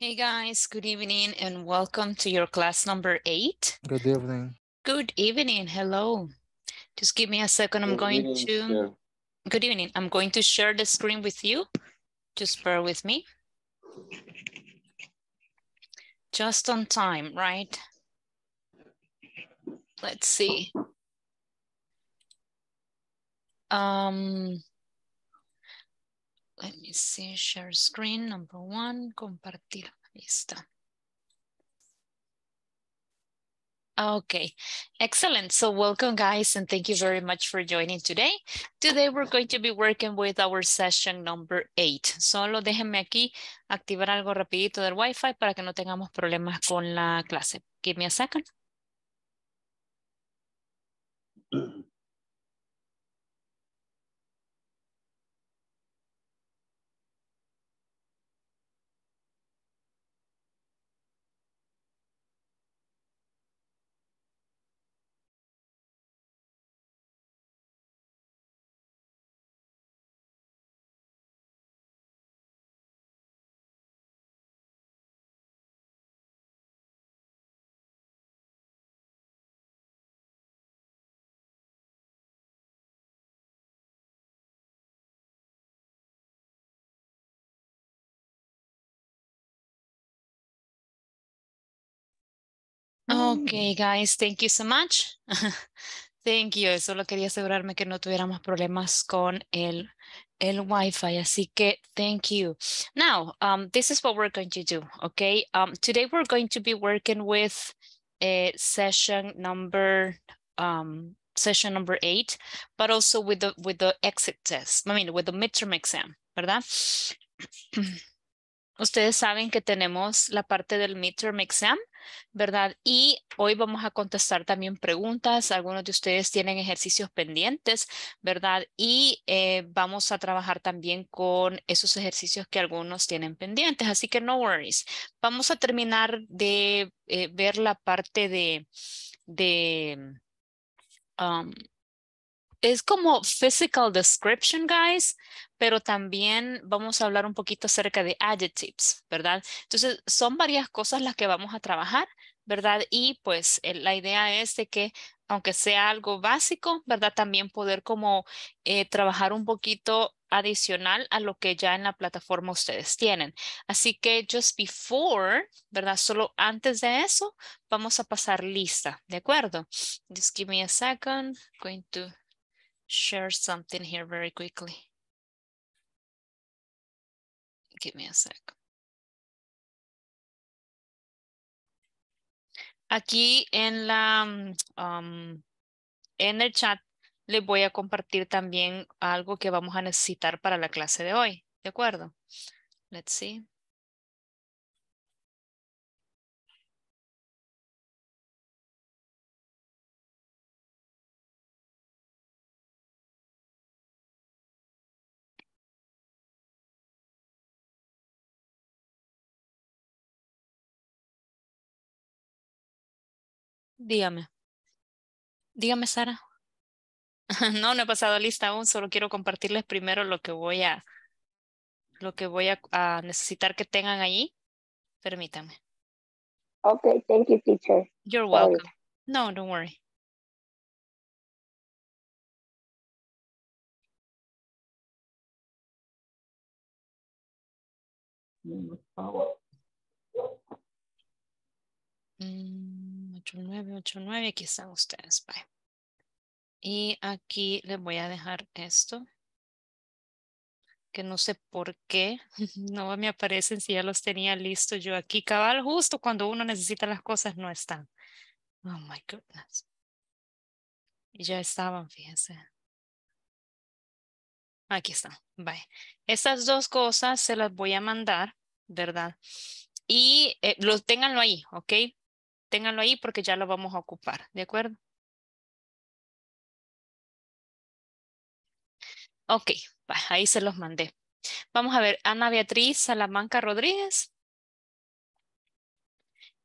Hey guys, good evening and welcome to your class number eight. Good evening. Good evening, hello. Just give me a second, I'm good going evening. to... Good evening, I'm going to share the screen with you. Just bear with me. Just on time, right? Let's see. Um, Let me see, share screen, number one, compartir. Ahí está. Okay, excellent. So welcome guys and thank you very much for joining today. Today we're going to be working with our session number eight. Solo déjenme aquí activar algo rapidito del Wi-Fi para que no tengamos problemas con la clase. Give me a second. Ok, mm. guys, thank you so much. thank you. Solo quería asegurarme que no tuviéramos problemas con el, el Wi-Fi. Así que, thank you. Now, um, this is what we're going to do, okay? Um, today, we're going to be working with a eh, session number um, session number eight, but also with the with the exit test, I mean, with the midterm exam, ¿verdad? Ustedes saben que tenemos la parte del midterm exam, ¿verdad? Y hoy vamos a contestar también preguntas. Algunos de ustedes tienen ejercicios pendientes, ¿verdad? Y eh, vamos a trabajar también con esos ejercicios que algunos tienen pendientes. Así que no worries. Vamos a terminar de eh, ver la parte de... de um, es como physical description, guys, pero también vamos a hablar un poquito acerca de adjectives, ¿verdad? Entonces, son varias cosas las que vamos a trabajar, ¿verdad? Y pues la idea es de que aunque sea algo básico, ¿verdad? También poder como eh, trabajar un poquito adicional a lo que ya en la plataforma ustedes tienen. Así que just before, ¿verdad? Solo antes de eso, vamos a pasar lista, ¿de acuerdo? Just give me a second. I'm going to share something here very quickly. Give me a sec. Aquí en la mm, en el chat les voy a compartir también algo que vamos a necesitar para la clase de hoy, ¿de acuerdo? Let's see. Dígame. Dígame, Sara. No, no he pasado lista aún, solo quiero compartirles primero lo que voy a lo que voy a, necesitar que tengan ahí. Permítame. Okay, thank you, teacher. You're welcome. No, don't worry. Mm. 8989, aquí están ustedes, bye. Y aquí les voy a dejar esto, que no sé por qué, no me aparecen si ya los tenía listo yo aquí, cabal, justo cuando uno necesita las cosas no están. Oh my goodness. Y ya estaban, fíjense. Aquí están, bye. Estas dos cosas se las voy a mandar, ¿verdad? Y eh, los ténganlo ahí, ¿ok? ténganlo ahí porque ya lo vamos a ocupar, ¿de acuerdo? Ok, ahí se los mandé. Vamos a ver, Ana Beatriz Salamanca Rodríguez.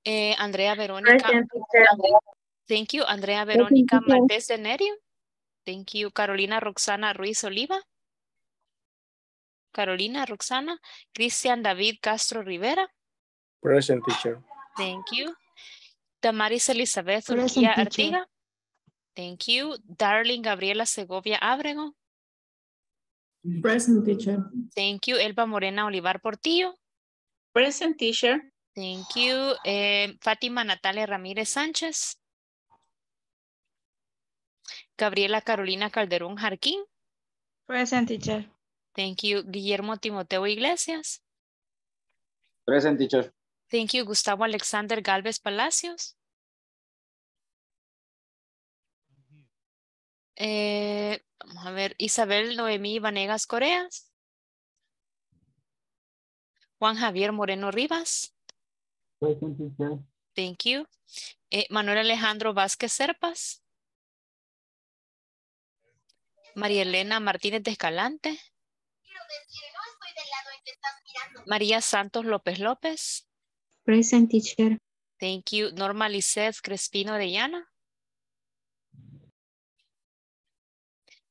Eh, Andrea Verónica. Thank you. Andrea Verónica Martes de Nerio. Thank you. Carolina Roxana Ruiz Oliva. Carolina Roxana. Cristian David Castro Rivera. Present teacher. Thank you. Damaris Elizabeth Artiga. Thank you. Darling Gabriela Segovia Abrego. Present teacher. Thank you. Elba Morena Olivar Portillo. Present teacher. Thank you. Eh, Fátima Natalia Ramírez Sánchez. Gabriela Carolina Calderón Jarquín. Present teacher. Thank you. Guillermo Timoteo Iglesias. Present teacher. Thank you, Gustavo Alexander Galvez Palacios. Eh, vamos a ver, Isabel Noemí Vanegas Coreas. Juan Javier Moreno Rivas. Thank you. Eh, Manuel Alejandro Vázquez Serpas. María Elena Martínez de Escalante. María Santos López López. Present teacher. Thank you. Norma Lizeth Crespino de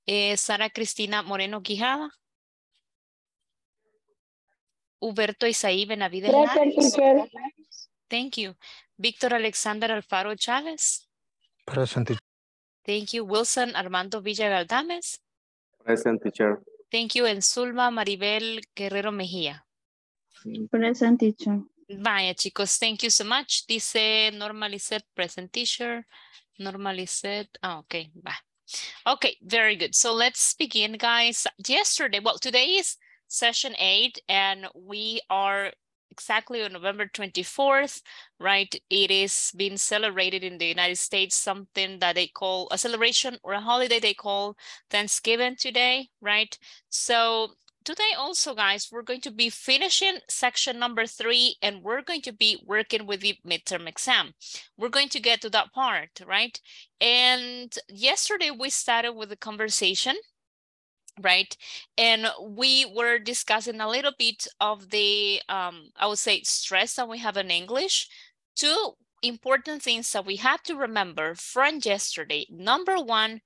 Eh, Sara Cristina Moreno Quijada. Huberto Isaí Benavide. Present Thank you. Víctor Alexander Alfaro Chávez. Present teacher. Thank you. Wilson Armando Villa Galdames. Present teacher. Thank you. Enzulma Maribel Guerrero Mejía. Present teacher. Vaya, chicos, thank you so much. Dice normalizar present teacher. Normalizar. Oh, okay, va. Okay, very good. So let's begin, guys. Yesterday, well, today is session eight, and we are exactly on November 24th, right? It is being celebrated in the United States, something that they call a celebration or a holiday they call Thanksgiving today, right? So today also, guys, we're going to be finishing section number three and we're going to be working with the midterm exam. We're going to get to that part, right? And yesterday we started with the conversation, right? And we were discussing a little bit of the, um, I would say, stress that we have in English. Two important things that we have to remember from yesterday. Number one,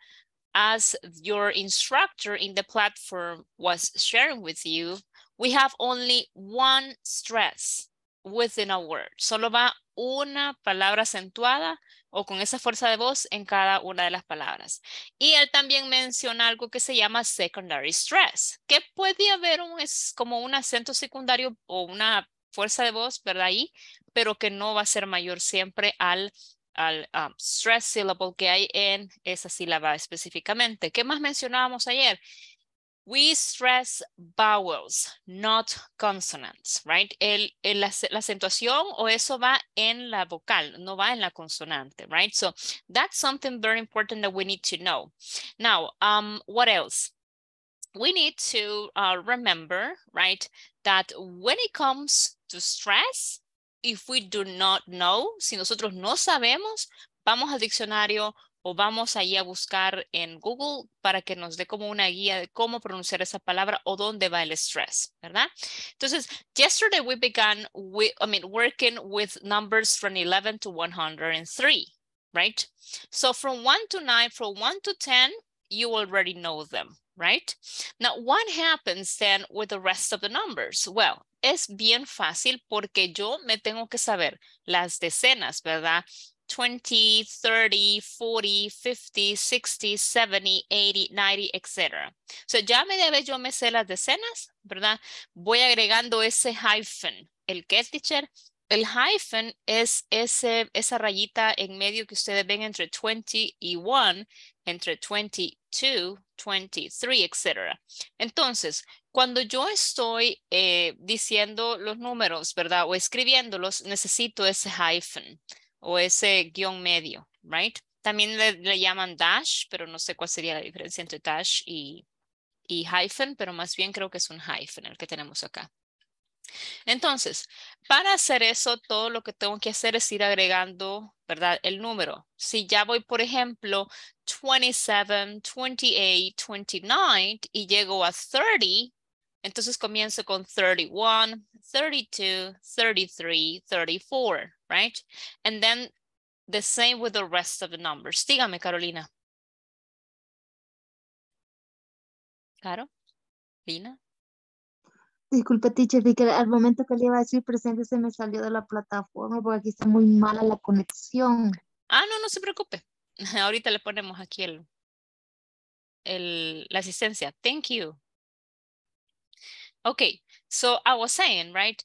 as your instructor in the platform was sharing with you, we have only one stress within a word. Solo va una palabra acentuada o con esa fuerza de voz en cada una de las palabras. Y él también menciona algo que se llama secondary stress, que puede haber un, es como un acento secundario o una fuerza de voz, ¿verdad? Ahí, pero que no va a ser mayor siempre al al um, stress syllable que hay en esa sílaba específicamente. ¿Qué más mencionábamos ayer? We stress vowels, not consonants, right? El, el, la, la, acentuación o eso va en la vocal, no va en la consonante, right? So that's something very important that we need to know. Now, um, what else? We need to uh, remember, right, that when it comes to stress, if we do not know, si nosotros no sabemos, vamos al diccionario o vamos ahí a buscar en Google para que nos dé como una guía de cómo pronunciar esa palabra o dónde va el stress, ¿verdad? Entonces, yesterday we began, with, I mean, working with numbers from 11 to 103, right? So from 1 to 9, from 1 to 10, you already know them, right? Now, what happens then with the rest of the numbers? Well, es bien fácil porque yo me tengo que saber las decenas, ¿verdad? 20, 30, 40, 50, 60, 70, 80, 90, etc. So ya media debe yo me sé las decenas, ¿verdad? Voy agregando ese hyphen. ¿El qué, teacher? El hyphen es ese, esa rayita en medio que ustedes ven entre 20 y 1, entre 22, 23, etc. Entonces, cuando yo estoy eh, diciendo los números, ¿verdad? O escribiéndolos, necesito ese hyphen o ese guión medio, ¿right? También le, llaman dash, pero no sé cuál sería la diferencia entre dash y, y hyphen, pero más bien creo que es un hyphen el que tenemos acá. Entonces, para hacer eso, todo lo que tengo que hacer es ir agregando, ¿verdad? El número. Si ya voy, por ejemplo, 27, 28, 29 y llego a 30, entonces comienzo con 31, 32, 33, 34, right? And then the same with the rest of the numbers. Dígame, Carolina. Caro, Lina. Disculpe, teacher, que al momento que le iba a decir presente se me salió de la plataforma porque aquí está muy mala la conexión. Ah, no, no se preocupe. Ahorita le ponemos aquí el, el, la asistencia. Thank you. Ok, so I was saying, right?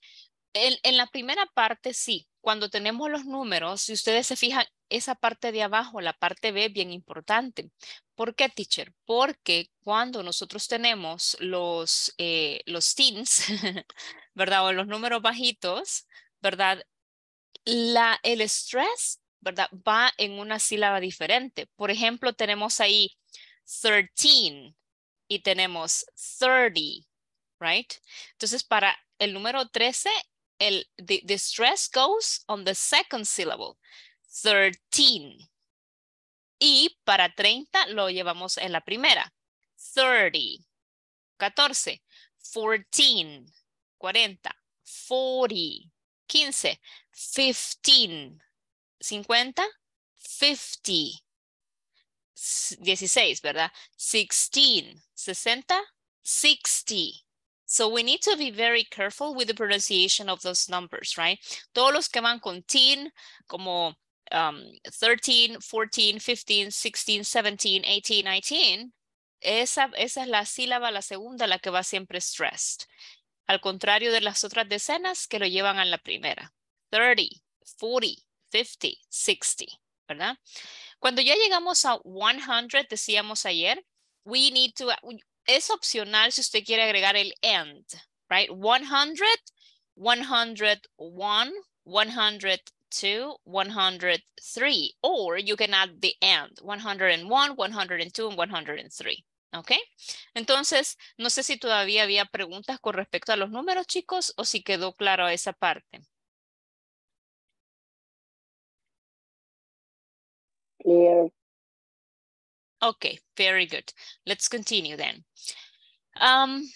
En, la primera parte sí, cuando tenemos los números, si ustedes se fijan, esa parte de abajo, la parte B, bien importante. ¿Por qué, teacher? Porque cuando nosotros tenemos los, eh, los teens, ¿verdad? O los números bajitos, ¿verdad? La, el stress, ¿verdad? Va en una sílaba diferente. Por ejemplo, tenemos ahí 13 y tenemos 30 right? Entonces, para el número 13, el, the, stress goes on the second syllable, 13. Y para 30 lo llevamos en la primera, 30, 14, 14, 40, 40, 15, 15, 50, 50, 16, ¿verdad? 16, 60, 60. So we need to be very careful with the pronunciation of those numbers, right? Todos los que van con teen, como 13, 14, 15, 16, 17, 18, 19, esa, esa es la sílaba, la segunda, la que va siempre stressed. Al contrario de las otras decenas que lo llevan a la primera. 30, 40, 50, 60, ¿verdad? Cuando ya llegamos a 100, decíamos ayer, we need to, es opcional si usted quiere agregar el end, right? 100, 101, 102, 103. Or you can add the end, 101, 102, and 103. ¿Ok? Entonces, no sé si todavía había preguntas con respecto a los números, chicos, o si quedó claro esa parte. Clear. Eh, Okay, very good. Let's continue then. Um,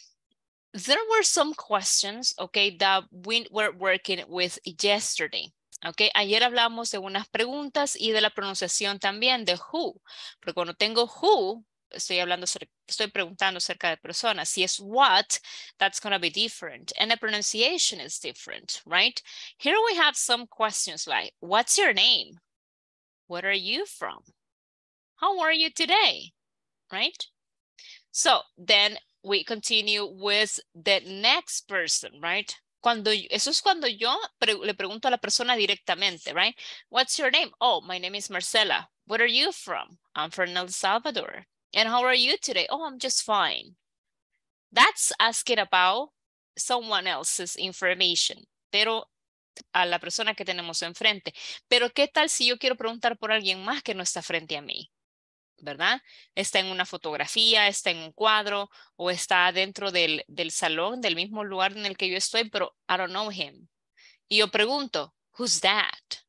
there were some questions, okay, that we were working with yesterday. Okay, ayer hablamos de unas preguntas y de la pronunciación también de who. Porque cuando tengo who, estoy hablando, estoy preguntando acerca de personas. Si es what, that's going to be different. And the pronunciation is different, right? Here we have some questions like, what's your name? Where are you from? how are you today, right? So then we continue with the next person, right? Cuando, eso es cuando yo pre le pregunto a la persona directamente, right? What's your name? Oh, my name is Marcela. Where are you from? I'm from El Salvador. And how are you today? Oh, I'm just fine. That's asking about someone else's information. Pero a la persona que tenemos enfrente. Pero ¿qué tal si yo quiero preguntar por alguien más que no está frente a mí? ¿verdad? Está en una fotografía, está en un cuadro o está dentro del, salón, del mismo lugar en el que yo estoy, pero I don't know him. Y yo pregunto, who's that?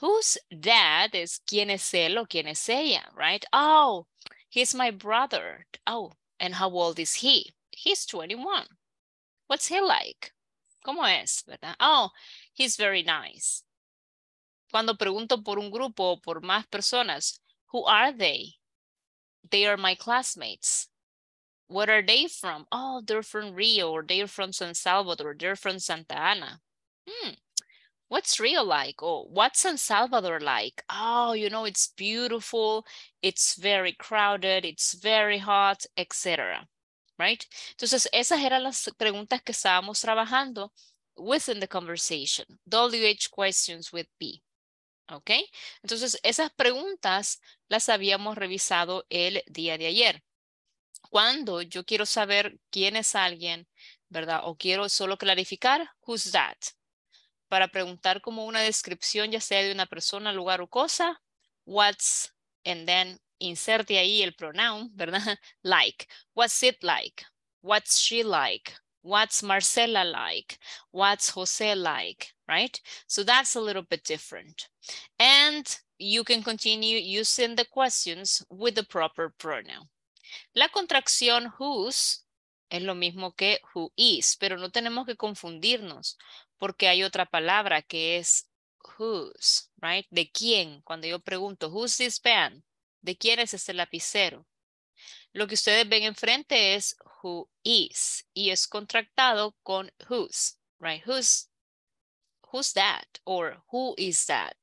Who's that es quién es él o quién es ella, right? Oh, he's my brother. Oh, and how old is he? He's 21. What's he like? ¿Cómo es, verdad? Oh, he's very nice. Cuando pregunto por un grupo o por más personas, Who are they? They are my classmates. What are they from? Oh, they're from Rio or they're from San Salvador, they're from Santa Ana. Hmm. What's Rio like? Oh, what's San Salvador like? Oh, you know, it's beautiful, it's very crowded, it's very hot, etc. Right? Entonces, esas eran las preguntas que estábamos trabajando within the conversation. WH questions with P. ¿Ok? Entonces, esas preguntas las habíamos revisado el día de ayer. Cuando yo quiero saber quién es alguien, ¿verdad? O quiero solo clarificar, who's that? Para preguntar como una descripción, ya sea de una persona, lugar o cosa, what's, and then inserte ahí el pronoun, ¿verdad? Like, what's it like? What's she like? What's Marcela like? What's Jose like? Right? So that's a little bit different. And you can continue using the questions with the proper pronoun. La contracción whose es lo mismo que who is, pero no tenemos que confundirnos porque hay otra palabra que es whose, right? ¿De quién? Cuando yo pregunto, who's this pen? ¿De quién es este lapicero? Lo que ustedes ven enfrente es who is y es contractado con whose, right? Who's, who's that or who is that?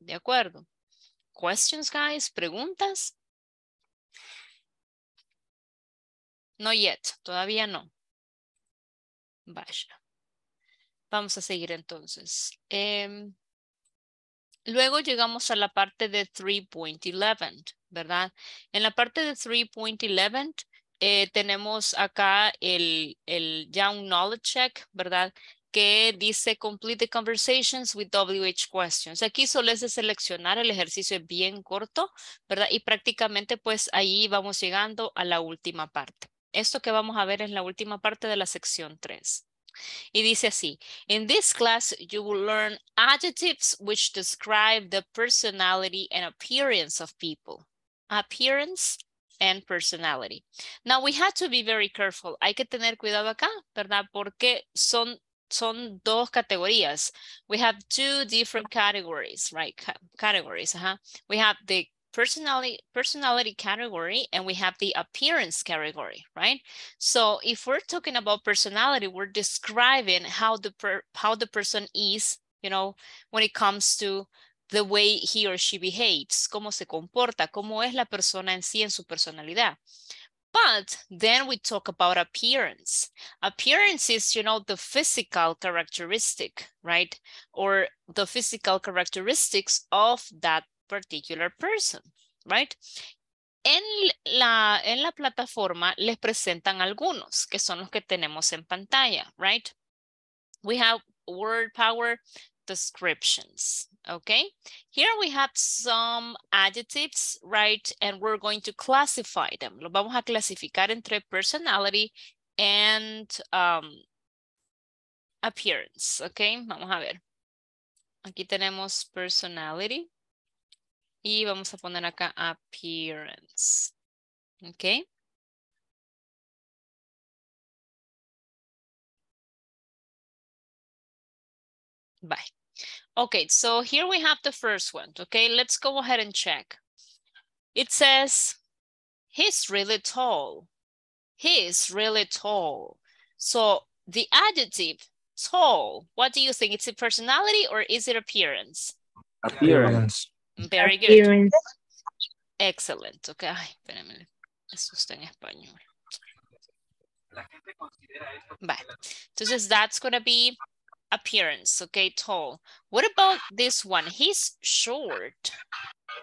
¿De acuerdo? Questions, guys? Preguntas? No yet, todavía no. Vaya. Vamos a seguir entonces. Em, Luego llegamos a la parte de 3.11, ¿verdad? En la parte de 3.11 eh, tenemos acá el, el ya knowledge check, ¿verdad? que dice complete the conversations with WH questions. Aquí solo es de seleccionar, el ejercicio es bien corto, ¿verdad? Y prácticamente pues ahí vamos llegando a la última parte. Esto que vamos a ver es la última parte de la sección 3. Y dice así, in this class you will learn adjectives which describe the personality and appearance of people. Appearance and personality. Now we have to be very careful. Hay que tener cuidado acá, ¿verdad? Porque son son dos categorías. We have two different categories, right? categories, uh -huh. We have the personality, personality category and we have the appearance category, right? So if we're talking about personality, we're describing how the, per, how the person is, you know, when it comes to the way he or she behaves, cómo se comporta, cómo es la persona en sí en su personalidad. But then we talk about appearance. Appearance is, you know, the physical characteristic, right? Or the physical characteristics of that particular person, right? En la, en la plataforma les presentan algunos, que son los que tenemos en pantalla, right? We have word power descriptions, okay? Here we have some adjectives, right? And we're going to classify them. lo vamos a clasificar entre personality and um, appearance, okay? Vamos a ver. Aquí tenemos personality. Y vamos a poner acá appearance. okay? Bye. Okay, so here we have the first one. Okay, let's go ahead and check. It says, he's really tall. He's really tall. So the adjective tall, what do you think? Is it personality or is it appearance? Appearance. Very good. Excellent. Ok, ay, espérenme. Esto está en español. Bye. Entonces, that's going to be appearance, okay, tall. What about this one? He's short.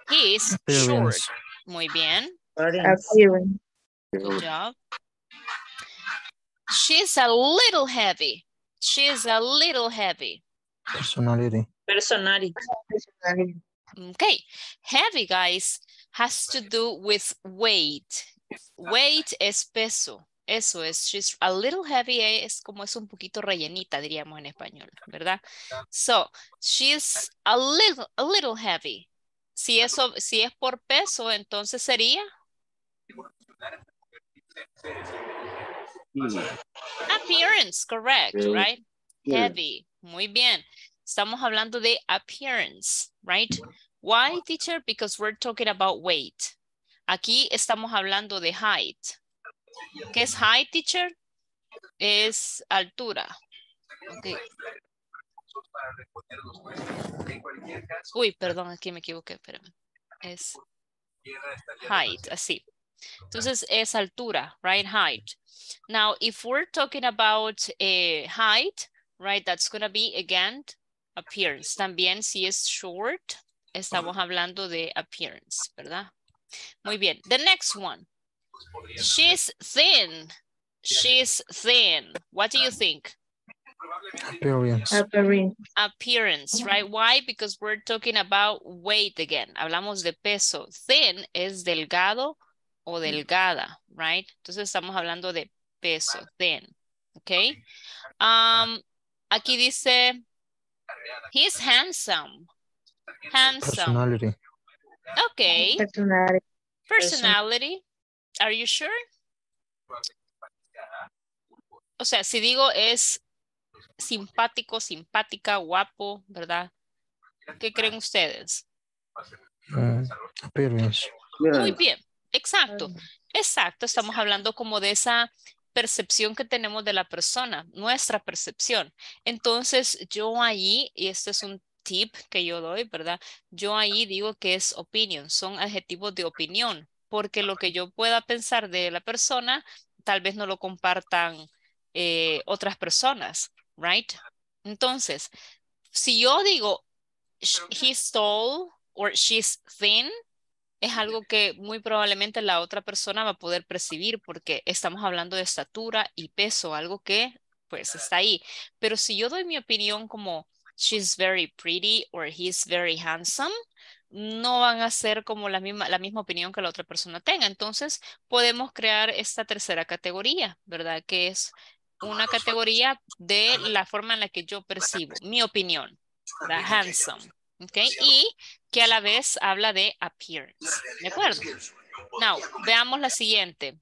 He's appearance. short. Muy bien. Appearance. Good job. She's a little heavy. She's a little heavy. Personality. Personality. Personality. Okay, heavy guys has to do with weight. Weight es peso. Eso es, she's a little heavy, eh, es como es un poquito rellenita, diríamos en español, ¿verdad? So, she's a little, a little heavy. Si, eso, si es por peso, entonces sería... Mm. Appearance, correct, right? Heavy, muy bien. Estamos hablando de appearance, right? Why, teacher? Because we're talking about weight. Aquí estamos hablando de height. ¿Qué es height, teacher? Es altura. Okay. Uy, perdón, aquí me equivoqué, espérame. Es height, así. Entonces es altura, right? Height. Now, if we're talking about a eh, height, right, that's going to be, again, appearance. También si es short, estamos hablando de appearance, ¿verdad? Muy bien. The next one. She's thin. She's thin. What do you think? Appearance. Appearance. right? Why? Because we're talking about weight again. Hablamos de peso. Thin es delgado o delgada, right? Entonces estamos hablando de peso, thin. Okay. Um, aquí dice He's handsome. Handsome. Personality. Okay. Personality. Are you sure? O sea, si digo es simpático, simpática, guapo, ¿verdad? ¿Qué creen ustedes? Mm, Muy bien, exacto. Ah. Exacto, estamos hablando como de esa percepción que tenemos de la persona, nuestra percepción. Entonces, yo ahí, y este es un tip que yo doy, ¿verdad? Yo ahí digo que es opinión, son adjetivos de opinión, porque lo que yo pueda pensar de la persona, tal vez no lo compartan eh, otras personas, ¿right? Entonces, si yo digo, he's tall or she's thin, es algo que muy probablemente la otra persona va a poder percibir porque estamos hablando de estatura y peso, algo que pues está ahí. Pero si yo doy mi opinión como she's very pretty or he's very handsome, no van a ser como la misma, la misma opinión que la otra persona tenga. Entonces podemos crear esta tercera categoría, ¿verdad? Que es una categoría de la forma en la que yo percibo mi opinión, la handsome. Okay, Y que a la vez habla de appearance, ¿de acuerdo? Now, veamos la siguiente.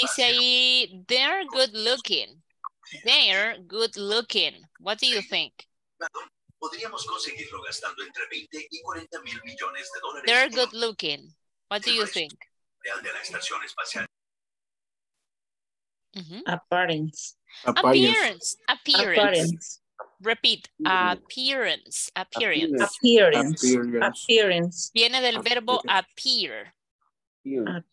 Dice ahí, they're good looking. They're good looking. What do you think? Podríamos conseguirlo gastando entre 20 y 40 mil millones de dólares. They're good looking. What do you think? De la estación espacial. Appearance. Appearance. Appearance. Repeat, appearance, appearance. Appearance. Appearance. Viene del verbo appear. appear.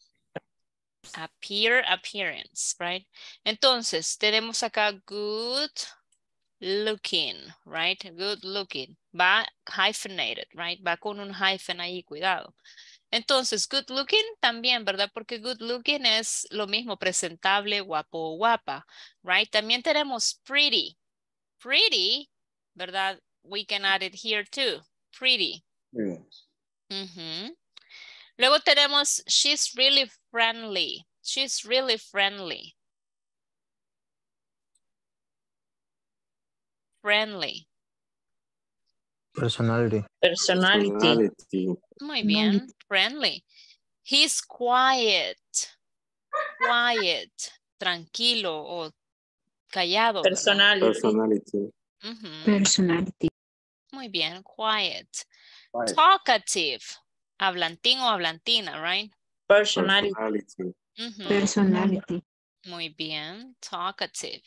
Appear, appearance, right? Entonces, tenemos acá good looking, right? Good looking. Va hyphenated, right? Va con un hyphen ahí, cuidado. Entonces, good looking también, ¿verdad? Porque good looking es lo mismo, presentable, guapo o guapa, right? También tenemos pretty, pretty, ¿verdad? We can add it here too, pretty. Mm -hmm. Luego tenemos, she's really friendly. She's really friendly. Friendly. Personality. Personality. Personality. Muy bien, friendly. He's quiet. Quiet, tranquilo o callado. Personality. Personality. Muy bien, quiet. Talkative. Hablantín o hablantina, right? Personality. Personality. Muy bien, talkative.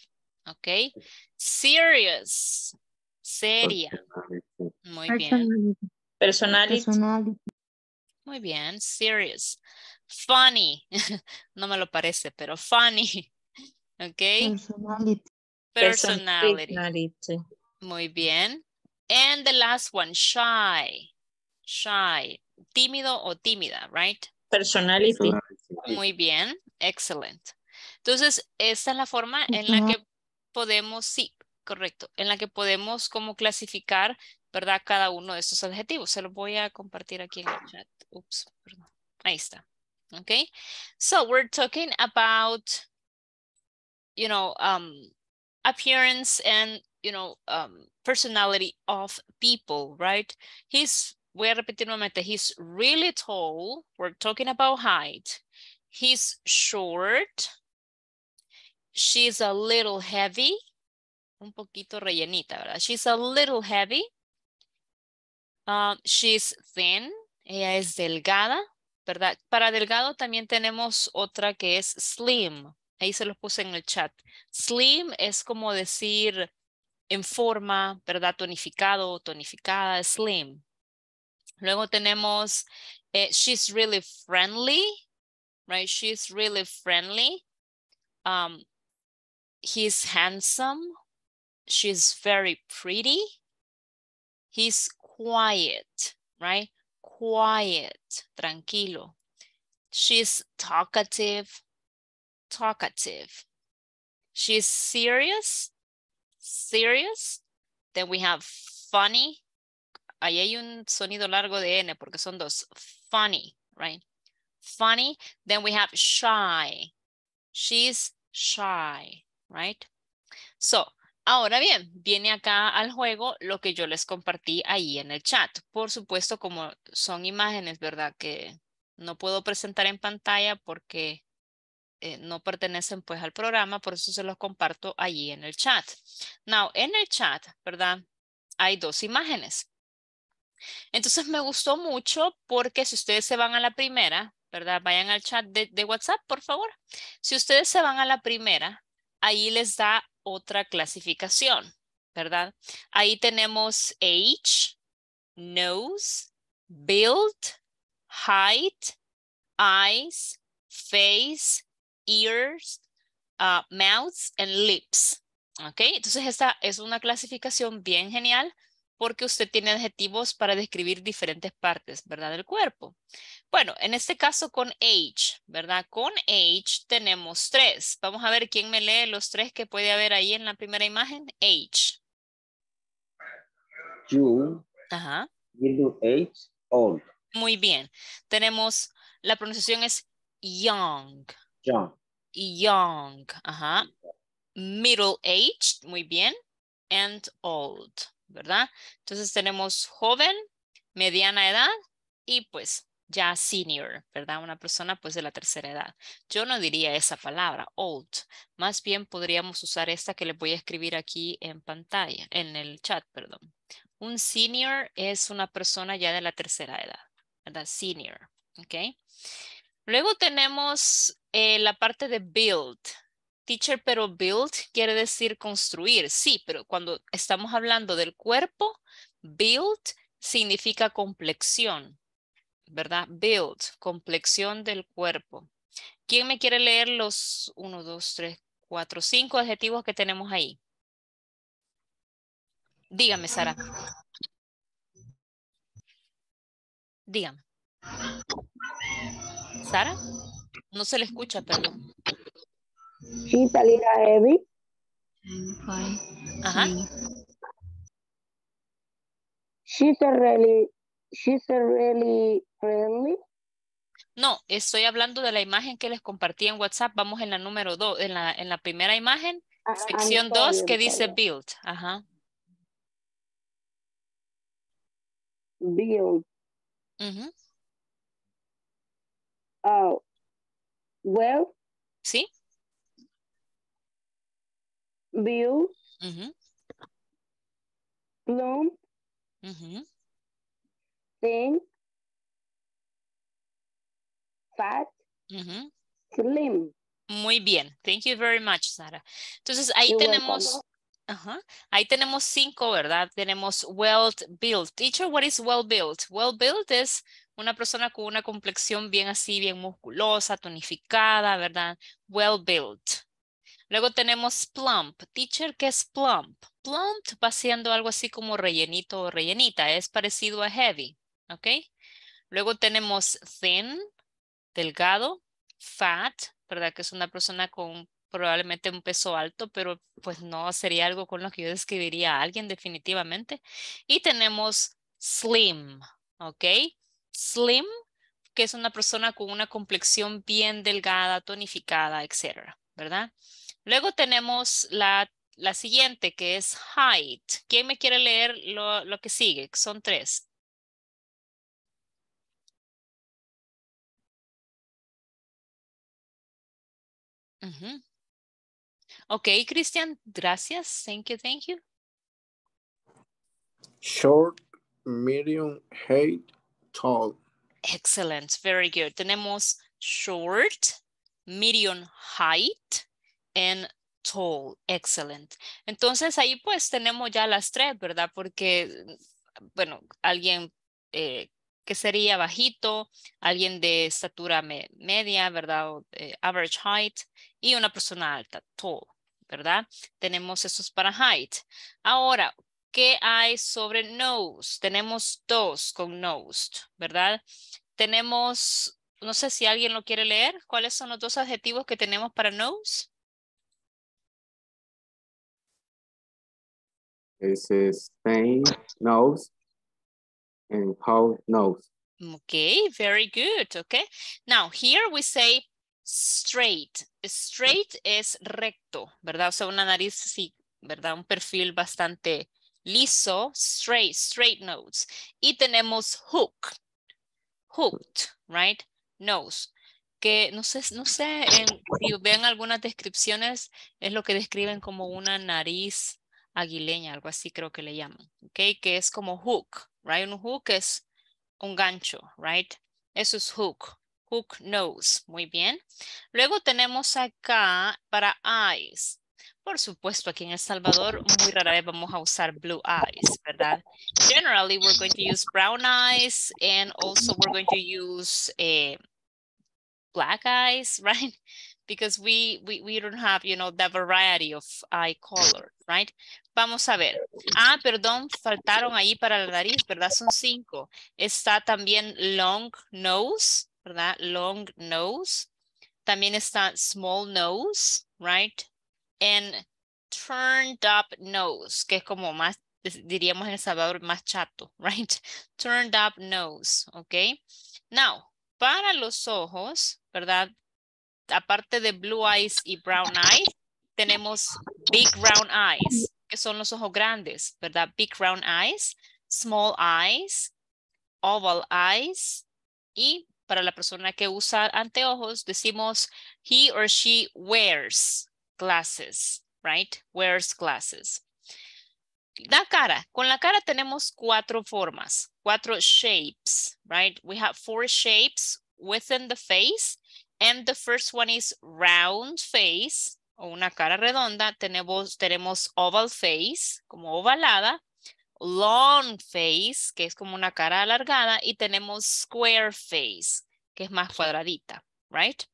Ok. Serious. Seria. Muy bien. Personality. Muy bien, serious. Funny. no me lo parece, pero funny. ¿Ok? Personality. Personality. Muy bien. And the last one, shy. Shy. Tímido o tímida, right? Personality. Muy bien. Excellent. Entonces, esta es la forma en la que podemos, sí, correcto, en la que podemos como clasificar, ¿verdad? Cada uno de estos adjetivos. Se los voy a compartir aquí en el chat. Ups, perdón. Ahí está. Okay. So, we're talking about you know um, appearance and you know um, personality of people, right? He's we a moment that He's really tall. We're talking about height. He's short. She's a little heavy. Un poquito rellenita, ¿verdad? She's a little heavy. Um, she's thin. Ella es delgada, ¿verdad? Para delgado también tenemos otra que es slim. Ahí se los puse en el chat. Slim es como decir en forma, ¿verdad? Tonificado, tonificada, slim. Luego tenemos, eh, she's really friendly, right? She's really friendly. Um, he's handsome. She's very pretty. He's quiet, right? Quiet, tranquilo. She's talkative talkative. She's serious, serious. Then we have funny. Ahí hay un sonido largo de N porque son dos. Funny, right? Funny. Then we have shy. She's shy, right? So, Ahora bien, viene acá al juego lo que yo les compartí ahí en el chat. Por supuesto, como son imágenes, ¿verdad? Que no puedo presentar en pantalla porque eh, no pertenecen pues al programa, por eso se los comparto allí en el chat. Now, en el chat, ¿verdad? Hay dos imágenes. Entonces me gustó mucho porque si ustedes se van a la primera, ¿verdad? Vayan al chat de, de WhatsApp, por favor. Si ustedes se van a la primera, ahí les da otra clasificación, ¿verdad? Ahí tenemos age, nose, build, height, eyes, face, ears, uh, mouths and lips. ¿Ok? Entonces esta es una clasificación bien genial porque usted tiene adjetivos para describir diferentes partes, ¿verdad? Del cuerpo. Bueno, en este caso con age, ¿verdad? Con age tenemos tres. Vamos a ver quién me lee los tres que puede haber ahí en la primera imagen. Age. You. Ajá. You old. Muy bien. Tenemos, la pronunciación es young, Young. Young, ajá. Middle aged, muy bien. And old, ¿verdad? Entonces tenemos joven, mediana edad y pues ya senior, ¿verdad? Una persona pues de la tercera edad. Yo no diría esa palabra, old. Más bien podríamos usar esta que les voy a escribir aquí en pantalla, en el chat, perdón. Un senior es una persona ya de la tercera edad, ¿verdad? Senior, ¿ok? Luego tenemos eh, la parte de build. Teacher, pero build quiere decir construir. Sí, pero cuando estamos hablando del cuerpo, build significa complexión, ¿verdad? Build, complexión del cuerpo. ¿Quién me quiere leer los 1, 2, 3, 4, 5 adjetivos que tenemos ahí? Dígame, Sara. Dígame. Sara, no se le escucha, perdón. Sí, salida, Evi. Ajá. She's really, she's really friendly. No, estoy hablando de la imagen que les compartí en WhatsApp. Vamos en la número dos, en la, en la primera imagen, ah, ah, sección dos, que dice build. Ajá. Build. Uh, well. Sí. Bill. Mm -hmm. Bloom. Mm -hmm. Thin. Fat. Mm -hmm. Slim. Muy bien. Thank you very much, Sara. Entonces ahí tenemos... Welcome. Ajá. Ahí tenemos cinco, ¿verdad? Tenemos well built. Teacher, what is well built? Well built is una persona con una complexión bien así, bien musculosa, tonificada, ¿verdad? Well built. Luego tenemos plump. Teacher, ¿qué es plump? Plump va siendo algo así como rellenito o rellenita. Es parecido a heavy, ¿ok? Luego tenemos thin, delgado, fat, ¿verdad? Que es una persona con probablemente un peso alto, pero pues no sería algo con lo que yo describiría a alguien definitivamente. Y tenemos slim, ¿ok? slim, que es una persona con una complexión bien delgada, tonificada, etcétera, ¿verdad? Luego tenemos la, siguiente, que es height. ¿Quién me quiere leer lo, que sigue? Son tres. Ok, Cristian, gracias. Thank you, thank you. Short, medium height, tall. Excellent, very good. Tenemos short, medium height, and tall. Excellent. Entonces ahí pues tenemos ya las tres, ¿verdad? Porque, bueno, alguien eh, que sería bajito, alguien de estatura media, ¿verdad? Eh, average height, y una persona alta, tall, ¿verdad? Tenemos esos para height. Ahora, ¿Qué hay sobre nose? Tenemos dos con nose, ¿verdad? Tenemos, no sé si alguien lo quiere leer, ¿cuáles son los dos adjetivos que tenemos para nose? es nose, and how nose. Okay, very good, okay. Now, here we say straight. Straight es recto, ¿verdad? O sea, una nariz, sí, ¿verdad? Un perfil bastante liso, straight, straight nose, Y tenemos hook, hooked, right? Nose. Que no sé, no sé, si ven algunas descripciones, es lo que describen como una nariz aguileña, algo así creo que le llaman, ¿ok? Que es como hook, right? Un hook es un gancho, right? Eso es hook, hook nose, muy bien. Luego tenemos acá para eyes, por supuesto, aquí en El Salvador muy rara vez vamos a usar blue eyes, ¿verdad? Generally, we're going to use brown eyes and also we're going to use eh, black eyes, right? Because we, we, we don't have, you know, that variety of eye color, right? Vamos a ver. Ah, perdón, faltaron ahí para la nariz, ¿verdad? Son cinco. Está también long nose, ¿verdad? Long nose. También está small nose, right? and turned up nose, que es como más, diríamos en El Salvador, más chato, right? Turned up nose, okay? Now, para los ojos, ¿verdad? Aparte de blue eyes y brown eyes, tenemos big round eyes, que son los ojos grandes, ¿verdad? Big round eyes, small eyes, oval eyes, y para la persona que usa anteojos, decimos he or she wears, glasses, right? Where's glasses. La cara. Con la cara tenemos cuatro formas, cuatro shapes, right? We have four shapes within the face. And the first one is round face, o una cara redonda. Tenemos, tenemos oval face, como ovalada. Long face, que es como una cara alargada. Y tenemos square face, que es más cuadradita, right?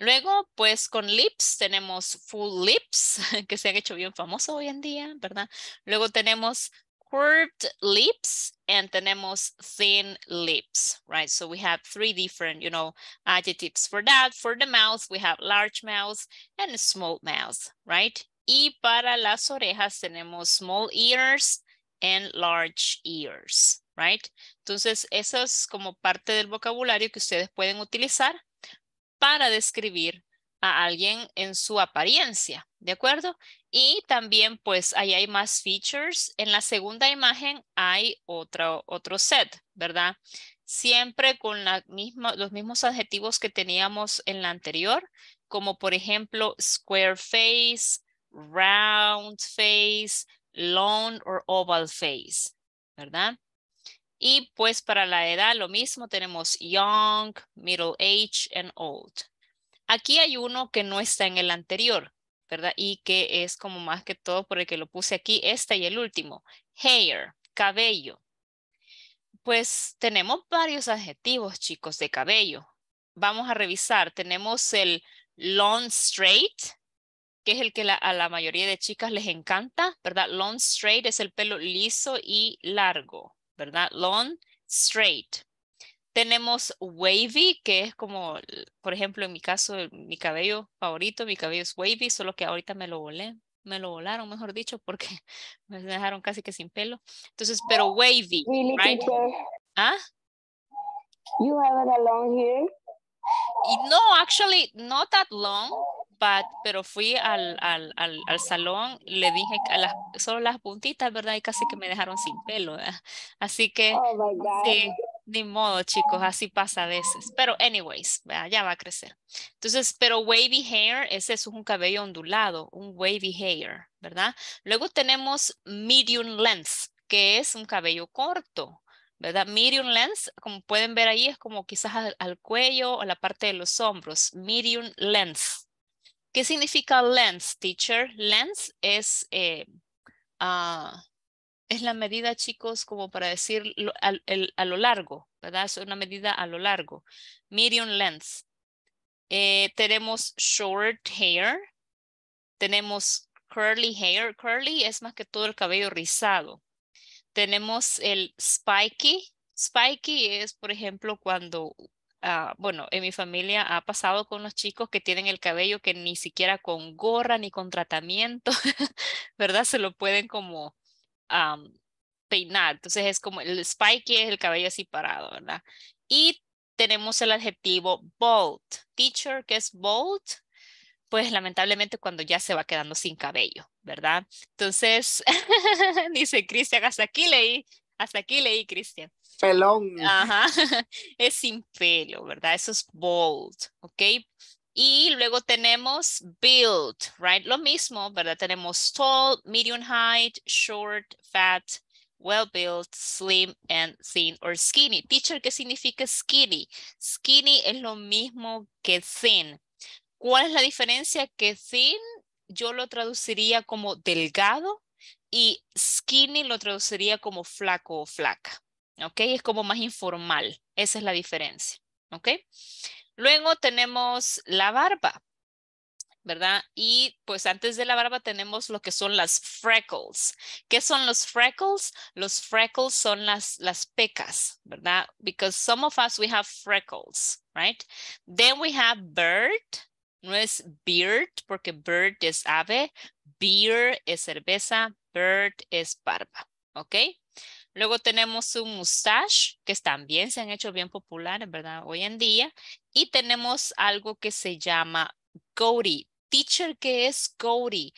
Luego, pues con lips tenemos full lips, que se han hecho bien famoso hoy en día, ¿verdad? Luego tenemos curved lips and tenemos thin lips, right? So we have three different, you know, adjectives for that. For the mouth, we have large mouth and small mouth, right? Y para las orejas tenemos small ears and large ears, right? Entonces, eso es como parte del vocabulario que ustedes pueden utilizar para describir a alguien en su apariencia, ¿de acuerdo? Y también pues ahí hay más features. En la segunda imagen hay otro, otro set, ¿verdad? Siempre con los mismos adjetivos que teníamos en la anterior, como por ejemplo square face, round face, long or oval face, ¿verdad? Y pues para la edad lo mismo, tenemos young, middle age and old. Aquí hay uno que no está en el anterior, ¿verdad? Y que es como más que todo por el que lo puse aquí, este y el último, hair, cabello. Pues tenemos varios adjetivos, chicos, de cabello. Vamos a revisar. Tenemos el long straight, que es el que a la mayoría de chicas les encanta, ¿verdad? Long straight es el pelo liso y largo. ¿verdad? Long, straight. Tenemos wavy, que es como, por ejemplo, en mi caso, mi cabello favorito, mi cabello es wavy, solo que ahorita me lo volé, me lo volaron, mejor dicho, porque me dejaron casi que sin pelo. Entonces, pero wavy, ¿Ah? You have long hair? No, actually, not that long, pero fui al, al, al, salón, le dije a solo las puntitas, ¿verdad? Y casi que me dejaron sin pelo, ¿verdad? Así que, oh sí, ni modo, chicos, así pasa a veces. Pero, anyways, ya va a crecer. Entonces, pero wavy hair ese es un cabello ondulado, un wavy hair, ¿verdad? Luego tenemos medium length, que es un cabello corto. ¿verdad? Medium length, como pueden ver ahí, es como quizás al, cuello o la parte de los hombros. Medium length, ¿Qué significa lens, teacher? Lens es, eh, ah, es la medida, chicos, como para decir a, lo largo, ¿verdad? Es una medida a lo largo. Medium Lens. Eh, tenemos short hair. Tenemos curly hair. Curly es más que todo el cabello rizado. Tenemos el spiky. Spiky es, por ejemplo, cuando Ah, bueno, en mi familia ha pasado con los chicos que tienen el cabello que ni siquiera con gorra ni con tratamiento, ¿verdad? Se lo pueden como peinar. Entonces es como el spikey, es el cabello así parado, ¿verdad? Y tenemos el adjetivo bold. Teacher, que es bold? Pues lamentablemente cuando ya se va quedando sin cabello, ¿verdad? Entonces, dice Cristian, hasta aquí leí, hasta aquí leí, Cristian pelón. Ajá, es sin pelo, ¿verdad? Eso es bold, ¿ok? Y luego tenemos build, right? Lo mismo, ¿verdad? Tenemos tall, medium height, short, fat, well built, slim, and thin or skinny. Teacher, ¿qué significa skinny? Skinny es lo mismo que thin. ¿Cuál es la diferencia? Que thin yo lo traduciría como delgado y skinny lo traduciría como flaco o flaca. ¿ok? Es como más informal, esa es la diferencia, ¿ok? Luego tenemos la barba, ¿verdad? Y pues antes de la barba tenemos lo que son las freckles. ¿Qué son los freckles? Los freckles son las, pecas, ¿verdad? Because some of us, we have freckles, right? Then we have bird, no es beard, porque bird es ave, beer es cerveza, bird es barba, ¿ok? Luego tenemos un mustache, que también se han hecho bien populares, ¿verdad? Hoy en día. Y tenemos algo que se llama Goatee. Teacher, que es Goatee?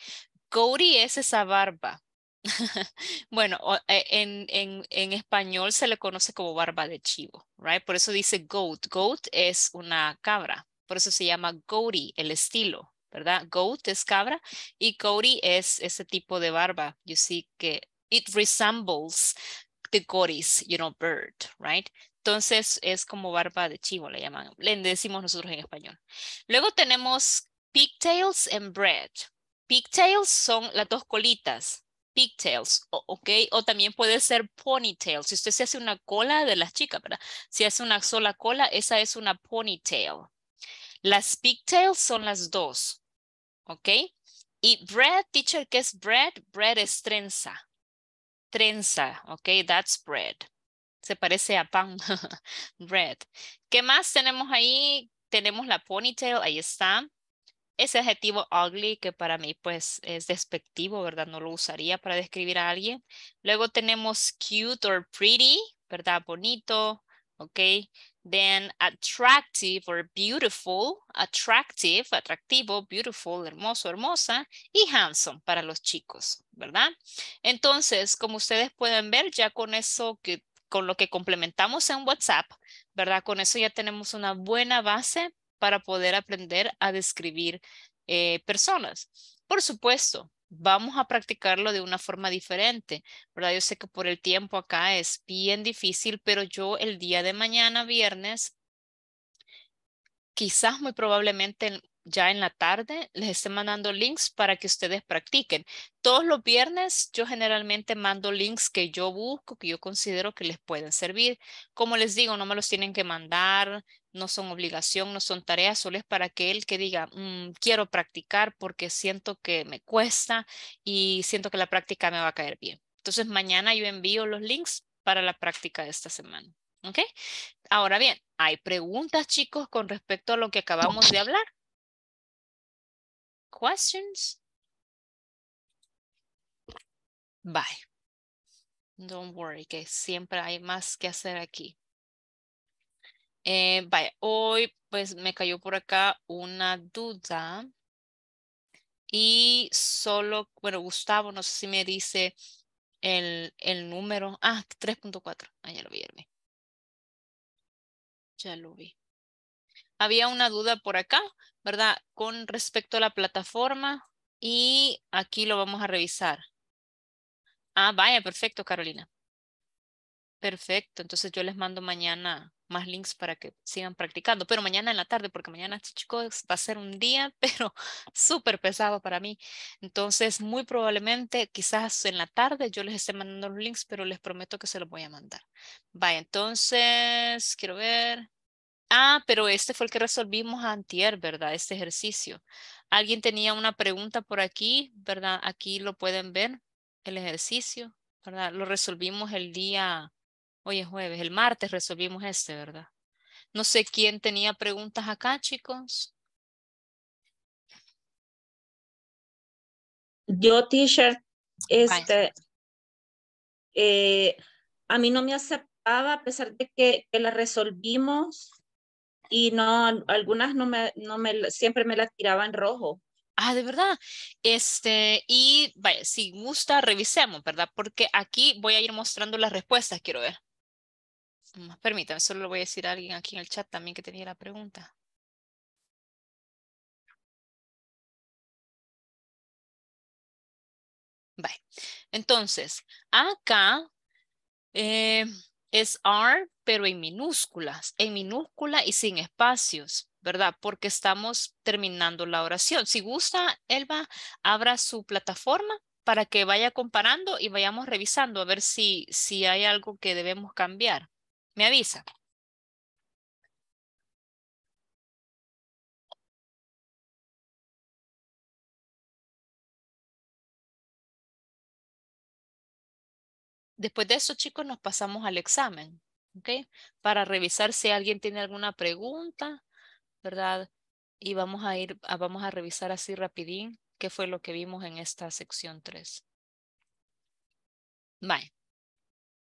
Goatee es esa barba. bueno, eh, en, en, español se le conoce como barba de chivo, right? Por eso dice goat. Goat es una cabra. Por eso se llama Goatee, el estilo, ¿verdad? Goat es cabra y goatee es ese tipo de barba. You see que it resembles pecoris, you know, bird, right? Entonces es como barba de chivo, le llaman, le decimos nosotros en español. Luego tenemos pigtails and bread. Pigtails son las dos colitas, pigtails, ¿ok? O también puede ser ponytail. Si usted se hace una cola de las chicas, ¿verdad? Si hace una sola cola, esa es una ponytail. Las pigtails son las dos, ¿ok? Y bread, teacher, ¿qué es bread? Bread es trenza, trenza, ok, that's bread. Se parece a pan, bread. ¿Qué más tenemos ahí? Tenemos la ponytail, ahí está. Ese adjetivo ugly, que para mí pues es despectivo, ¿verdad? No lo usaría para describir a alguien. Luego tenemos cute or pretty, ¿verdad? Bonito, okay? Then attractive or beautiful, attractive, atractivo, beautiful, hermoso, hermosa y handsome para los chicos, ¿verdad? Entonces, como ustedes pueden ver, ya con eso que con lo que complementamos en WhatsApp, ¿verdad? Con eso ya tenemos una buena base para poder aprender a describir eh, personas. Por supuesto, vamos a practicarlo de una forma diferente, ¿verdad? Yo sé que por el tiempo acá es bien difícil, pero yo el día de mañana, viernes, quizás muy probablemente ya en la tarde les esté mandando links para que ustedes practiquen. Todos los viernes yo generalmente mando links que yo busco, que yo considero que les pueden servir. Como les digo, no me los tienen que mandar, no son obligación, no son tareas, solo es para que el que diga, mm, quiero practicar porque siento que me cuesta y siento que la práctica me va a caer bien. Entonces mañana yo envío los links para la práctica de esta semana. ¿Ok? Ahora bien, hay preguntas, chicos, con respecto a lo que acabamos de hablar questions? Bye. Don't worry, que siempre hay más que hacer aquí. Eh, bye. Hoy pues me cayó por acá una duda. Y solo, bueno, Gustavo, no sé si me dice el, número. Ah, 3.4. Ah, lo ya lo vi. Ya lo vi había una duda por acá, ¿verdad? Con respecto a la plataforma y aquí lo vamos a revisar. Ah, vaya, perfecto, Carolina. Perfecto, entonces yo les mando mañana más links para que sigan practicando, pero mañana en la tarde, porque mañana, chicos, va a ser un día, pero súper pesado para mí. Entonces, muy probablemente, quizás en la tarde yo les esté mandando los links, pero les prometo que se los voy a mandar. Vaya, entonces, quiero ver. Ah, pero este fue el que resolvimos antier, ¿verdad? Este ejercicio. Alguien tenía una pregunta por aquí, ¿verdad? Aquí lo pueden ver, el ejercicio, ¿verdad? Lo resolvimos el día, hoy es jueves, el martes resolvimos este, ¿verdad? No sé quién tenía preguntas acá, chicos. Yo, teacher, este, eh, a mí no me aceptaba a pesar de que, que la resolvimos y no, algunas no me, no me, siempre me las en rojo. Ah, de verdad. Este, y vaya, si gusta, revisemos, ¿verdad? Porque aquí voy a ir mostrando las respuestas, quiero ver. Permítame, solo le voy a decir a alguien aquí en el chat también que tenía la pregunta. Vale. Entonces, acá eh, es R pero en minúsculas, en minúscula y sin espacios, ¿verdad? Porque estamos terminando la oración. Si gusta, Elba, abra su plataforma para que vaya comparando y vayamos revisando a ver si, si hay algo que debemos cambiar. Me avisa. Después de eso, chicos, nos pasamos al examen, ¿ok? Para revisar si alguien tiene alguna pregunta, ¿verdad? Y vamos a ir, vamos a revisar así rapidín qué fue lo que vimos en esta sección 3. Bye.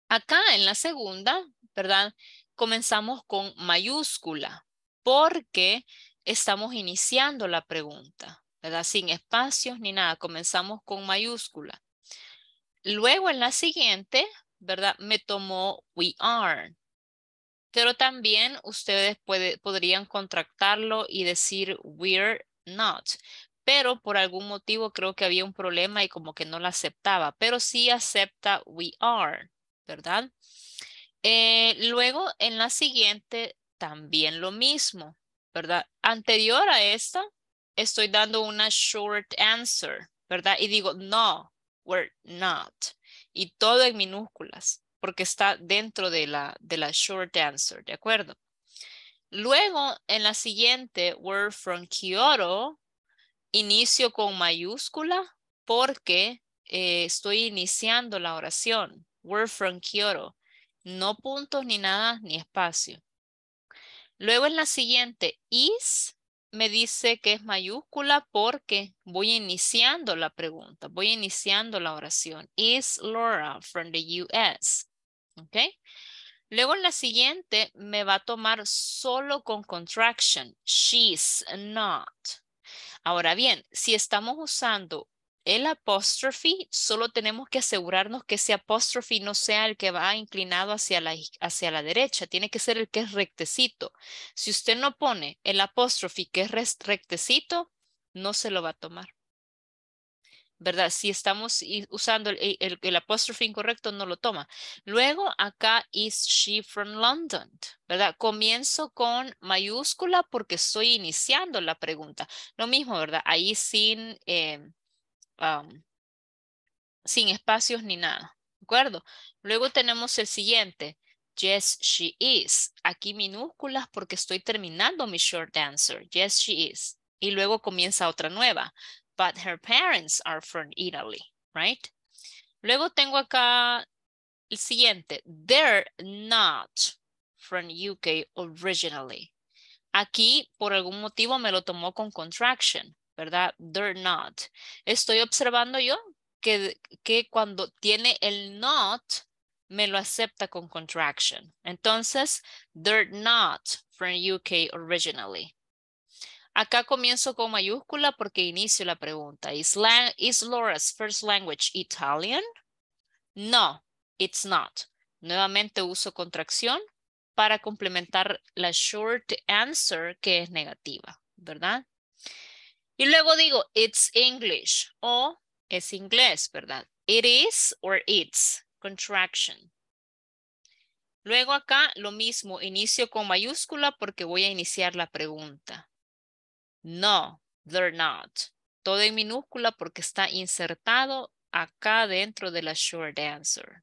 Acá en la segunda, ¿verdad? Comenzamos con mayúscula porque estamos iniciando la pregunta, ¿verdad? Sin espacios ni nada. Comenzamos con mayúscula. Luego en la siguiente, ¿verdad? Me tomó we are. Pero también ustedes podrían contractarlo y decir we're not. Pero por algún motivo creo que había un problema y como que no la aceptaba. Pero sí acepta we are, ¿verdad? Eh, luego en la siguiente también lo mismo, ¿verdad? Anterior a esta estoy dando una short answer, ¿verdad? Y digo no, were not. Y todo en minúsculas, porque está dentro de la, de la short answer, ¿de acuerdo? Luego, en la siguiente, were from Kyoto, inicio con mayúscula porque eh, estoy iniciando la oración. Were from Kyoto. No puntos ni nada, ni espacio. Luego en la siguiente, is me dice que es mayúscula porque voy iniciando la pregunta, voy iniciando la oración. Is Laura from the US? Luego en la siguiente me va a tomar solo con contraction. She's not. Ahora bien, si estamos usando el apóstrofe, solo tenemos que asegurarnos que ese apóstrofe no sea el que va inclinado hacia la, hacia la derecha, tiene que ser el que es rectecito. Si usted no pone el apóstrofe que es rectecito, no se lo va a tomar. ¿Verdad? Si estamos usando el, el, incorrecto, no lo toma. Luego, acá, is she from London? ¿Verdad? Comienzo con mayúscula porque estoy iniciando la pregunta. Lo mismo, ¿verdad? Ahí sin... Eh, sin espacios ni nada. ¿De acuerdo? Luego tenemos el siguiente. Yes, she is. Aquí minúsculas porque estoy terminando mi short answer. Yes, she is. Y luego comienza otra nueva. But her parents are from Italy, right? Luego tengo acá el siguiente. They're not from UK originally. Aquí, por algún motivo, me lo tomó con contraction. ¿verdad? They're not. Estoy observando yo que, cuando tiene el not, me lo acepta con contraction. Entonces, they're not from UK originally. Acá comienzo con mayúscula porque inicio la pregunta. Is, is Laura's first language Italian? No, it's not. Nuevamente uso contracción para complementar la short answer que es negativa, ¿verdad? Y luego digo, it's English o es inglés, ¿verdad? It is or it's, contraction. Luego acá lo mismo, inicio con mayúscula porque voy a iniciar la pregunta. No, they're not. Todo en minúscula porque está insertado acá dentro de la short answer.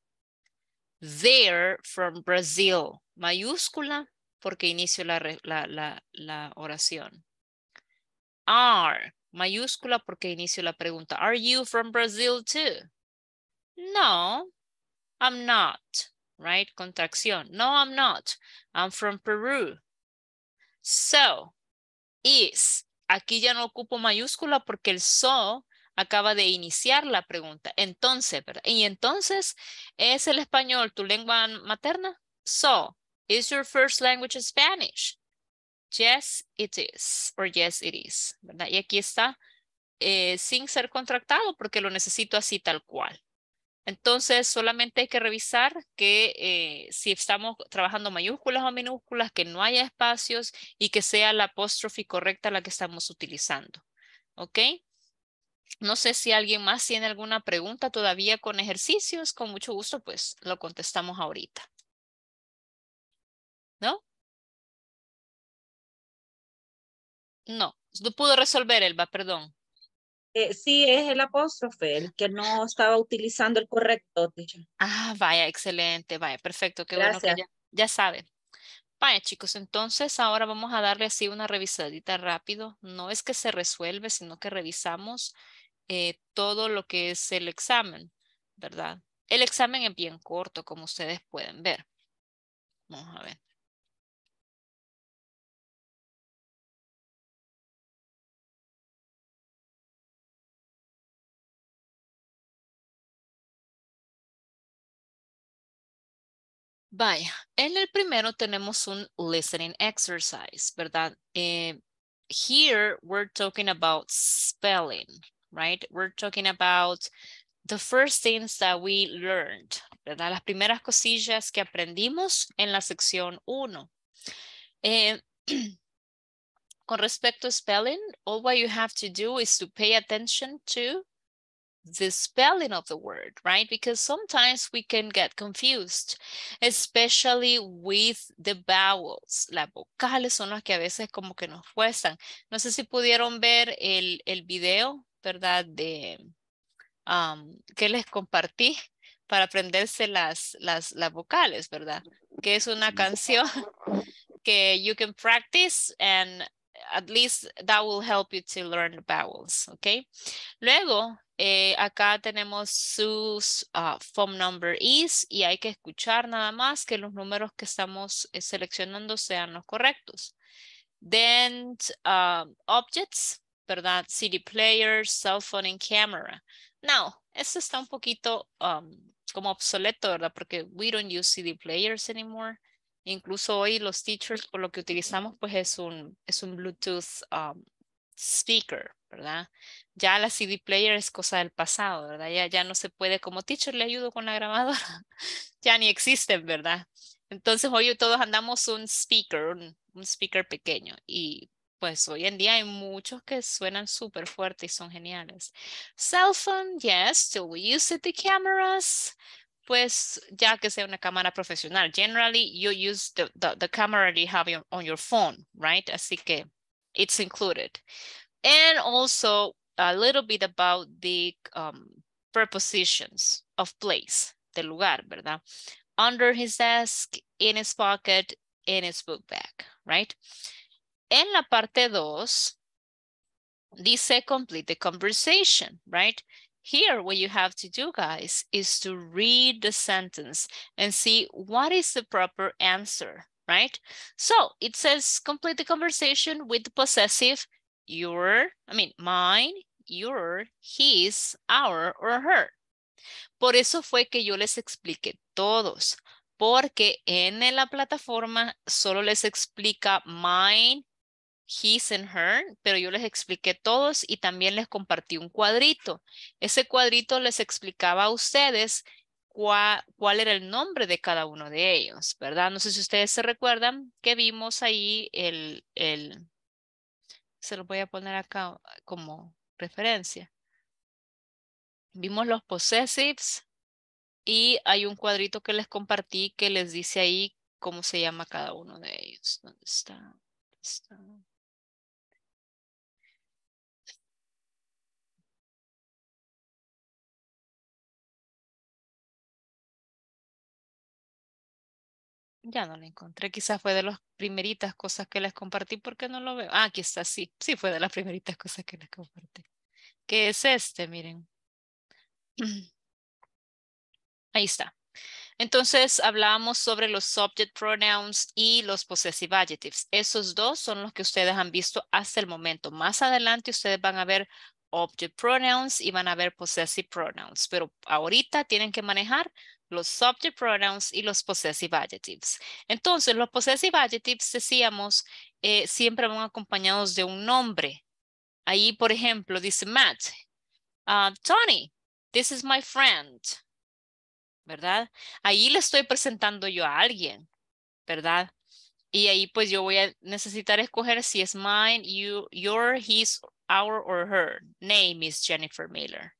They're from Brazil. Mayúscula porque inicio la, la oración are, mayúscula porque inicio la pregunta. Are you from Brazil too? No, I'm not, right? Contracción. No, I'm not. I'm from Peru. So, is. Aquí ya no ocupo mayúscula porque el so acaba de iniciar la pregunta. Entonces, ¿verdad? Y entonces, ¿es el español tu lengua materna? So, is your first language Spanish? yes it is or yes it is, ¿verdad? Y aquí está eh, sin ser contractado porque lo necesito así tal cual. Entonces solamente hay que revisar que eh, si estamos trabajando mayúsculas o minúsculas, que no haya espacios y que sea la apóstrofe correcta la que estamos utilizando. ¿Ok? No sé si alguien más tiene alguna pregunta todavía con ejercicios. Con mucho gusto, pues lo contestamos ahorita. ¿No? No, no pudo resolver Elba, perdón. Eh, sí, es el apóstrofe, el que no estaba utilizando el correcto. Ah, vaya, excelente, vaya, perfecto, qué bueno que ya, sabe. saben. Vaya chicos, entonces ahora vamos a darle así una revisadita rápido. No es que se resuelve, sino que revisamos eh, todo lo que es el examen, ¿verdad? El examen es bien corto, como ustedes pueden ver. Vamos a ver. Vaya, en el primero tenemos un listening exercise, ¿verdad? Eh, here we're talking about spelling, right? We're talking about the first things that we learned, ¿verdad? Las primeras cosillas que aprendimos en la sección 1. Eh, con respecto a spelling, all what you have to do is to pay attention to the spelling of the word, right? Because sometimes we can get confused, especially with the vowels. Las vocales son las que a veces como que nos cuestan. No sé si pudieron ver el, el video, ¿verdad? De que les compartí para aprenderse las, las, las vocales, ¿verdad? Que es una canción que you can practice and at least that will help you to learn the vowels, okay? Luego, eh, acá tenemos sus phone ah, number is y hay que escuchar nada más que los números que estamos eh, seleccionando sean los correctos. Then, ah, objects, ¿verdad? CD players, cell phone and camera. Now, esto está un poquito um, como obsoleto, ¿verdad? Porque we don't use CD players anymore. Incluso hoy los teachers por lo que utilizamos pues es un, es un Bluetooth um, speaker, ¿verdad? Ya la CD player es cosa del pasado, ¿verdad? Ya, ya no se puede, como teacher le ayudo con la grabadora, ya ni existen, ¿verdad? Entonces hoy todos andamos un speaker, un, speaker pequeño y pues hoy en día hay muchos que suenan súper fuerte y son geniales. Cell phone, yes, still we use the cameras, pues ya que sea una cámara profesional. Generally, you use the, the, the camera you have on your phone, right? Así que it's included. And also a little bit about the um, prepositions of place, the lugar, ¿verdad? Under his desk, in his pocket, in his book bag, right? En la parte dos, dice complete the conversation, right? Here, what you have to do, guys, is to read the sentence and see what is the proper answer, right? So it says complete the conversation with the possessive your, I mean, mine, your, his, our, or her. Por eso fue que yo les expliqué todos, porque en la plataforma solo les explica mine, his and her, pero yo les expliqué todos y también les compartí un cuadrito. Ese cuadrito les explicaba a ustedes cuál, era el nombre de cada uno de ellos, ¿verdad? No sé si ustedes se recuerdan que vimos ahí el, el se lo voy a poner acá como referencia. Vimos los possessives y hay un cuadrito que les compartí que les dice ahí cómo se llama cada uno de ellos. ¿Dónde está? ¿Dónde está? Ya no la encontré, quizás fue de las primeritas cosas que les compartí porque no lo veo. Ah, aquí está, sí, sí fue de las primeritas cosas que les compartí. ¿Qué es este, miren. Ahí está. Entonces hablábamos sobre los subject pronouns y los possessive adjectives. Esos dos son los que ustedes han visto hasta el momento. Más adelante ustedes van a ver object pronouns y van a ver possessive pronouns, pero ahorita tienen que manejar los subject pronouns y los possessive adjectives. Entonces, los possessive adjectives, decíamos, eh, siempre van acompañados de un nombre. Ahí, por ejemplo, dice Matt, ah, Tony, this is my friend, ¿verdad? Ahí le estoy presentando yo a alguien, ¿verdad? Y ahí pues yo voy a necesitar escoger si es mine, you, your, his our or her name is Jennifer Miller.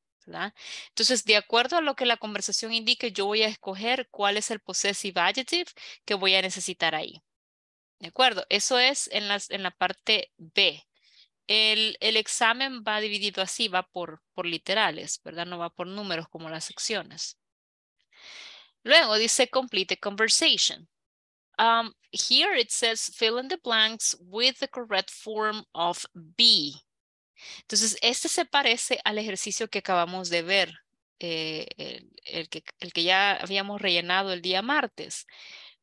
Entonces, de acuerdo a lo que la conversación indique, yo voy a escoger cuál es el possessive adjective que voy a necesitar ahí. ¿De acuerdo? Eso es en, la parte B. El, examen va dividido así, va por, por literales, ¿verdad? No va por números como las secciones. Luego dice complete the conversation. Um, here it says fill in the blanks with the correct form of B. Entonces, este se parece al ejercicio que acabamos de ver, eh, el, que, ya habíamos rellenado el día martes.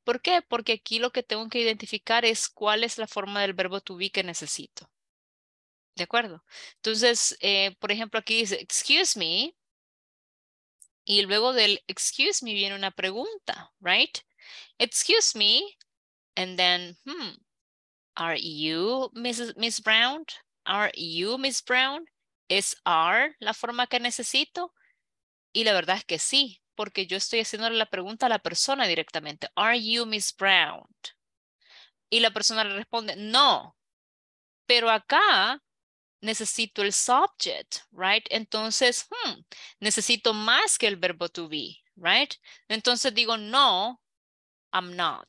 ¿Por qué? Porque aquí lo que tengo que identificar es cuál es la forma del verbo to be que necesito. ¿De acuerdo? Entonces, eh, por ejemplo, aquí dice, excuse me. Y luego del excuse me viene una pregunta, right? Excuse me. And then, hmm, are you Miss Brown? Are you Miss Brown? ¿Es are la forma que necesito? Y la verdad es que sí, porque yo estoy haciendo la pregunta a la persona directamente. Are you Miss Brown? Y la persona le responde, no. Pero acá necesito el subject, right? Entonces, hmm, necesito más que el verbo to be, right? Entonces digo, no, I'm not.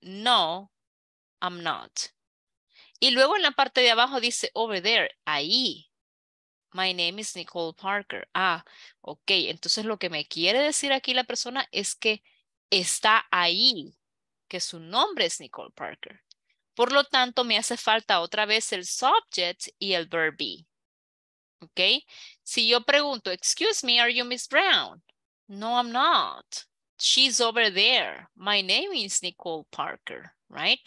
No, I'm not. Y luego en la parte de abajo dice over there, ahí. My name is Nicole Parker. Ah, ok. Entonces lo que me quiere decir aquí la persona es que está ahí, que su nombre es Nicole Parker. Por lo tanto, me hace falta otra vez el subject y el verb be. ¿Ok? Si yo pregunto, excuse me, are you Miss Brown? No, I'm not. She's over there. My name is Nicole Parker, right?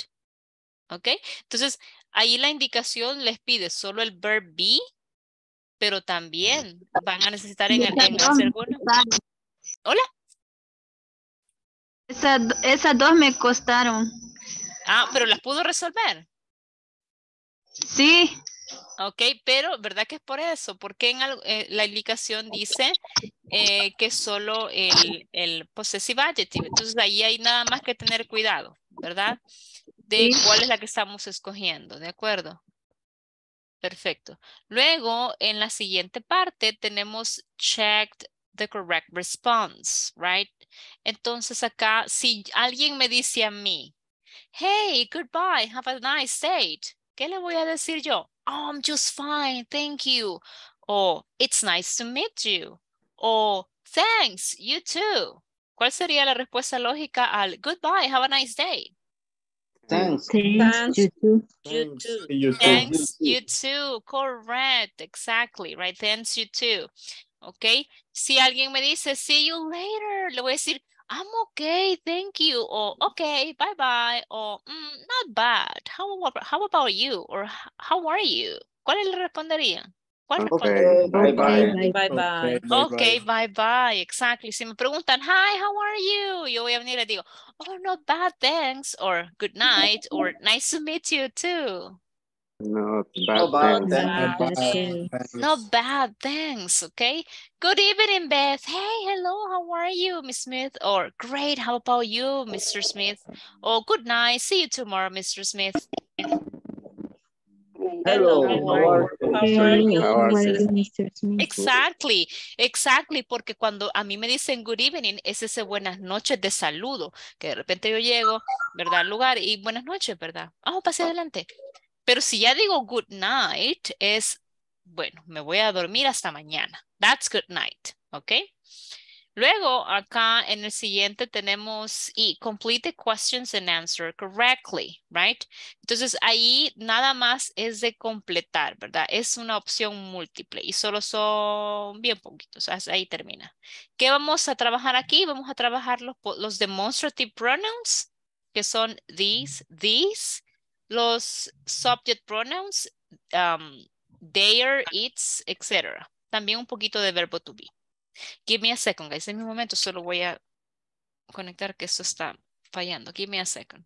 ¿Ok? Entonces, Ahí la indicación les pide solo el verb be, pero también van a necesitar en, el, Hola. Esas, dos me costaron. Ah, pero las pudo resolver. Sí. Ok, pero ¿verdad que es por eso? Porque en eh, la indicación dice eh, que solo el, el possessive adjective. Entonces ahí hay nada más que tener cuidado, ¿verdad? de cuál es la que estamos escogiendo, ¿de acuerdo? Perfecto. Luego, en la siguiente parte tenemos checked the correct response, right? Entonces acá, si alguien me dice a mí, hey, goodbye, have a nice date. ¿qué le voy a decir yo? I'm just fine, thank you. O, it's nice to meet you. O, thanks, you too. ¿Cuál sería la respuesta lógica al goodbye, have a nice day? Thanks. Thanks. You too. You too. You too. Thanks. You too. Correct. Exactly. Right. Thanks. You too. Okay. Si alguien me dice, see you later, le voy a decir, I'm okay, thank you, or okay, bye-bye, or mm, not bad, how, how about you, or how are you? ¿Cuál le respondería? Wonderful. Okay, bye-bye. Bye-bye. Okay, bye-bye. Exactly. Si me preguntan, hi, how are you? Yo voy a venir y digo, oh, not bad, thanks. Or good night. Or nice to meet you too. Not bad, bad thanks. Not bad, thanks. Okay. Good evening, Beth. Hey, hello, how are you, Miss Smith? Or great, how about you, Mr. Smith? Or good night, see you tomorrow, Mr. Smith. Exactly, exactly, porque cuando a mí me dicen good evening, es ese buenas noches de saludo, que de repente yo llego, ¿verdad? Al lugar y buenas noches, ¿verdad? Vamos, pase adelante. Pero si ya digo good night, es, bueno, me voy a dormir hasta mañana. That's good night, ¿ok? Luego, acá en el siguiente tenemos y complete the questions and answer correctly, right? Entonces, ahí nada más es de completar, ¿verdad? Es una opción múltiple y solo son bien poquitos, ahí termina. ¿Qué vamos a trabajar aquí? Vamos a trabajar los, los demonstrative pronouns, que son these, these, los subject pronouns, um, their, its, etc. También un poquito de verbo to be. Give me a second, guys. En mi momento solo voy a conectar que esto está fallando. Give me a second.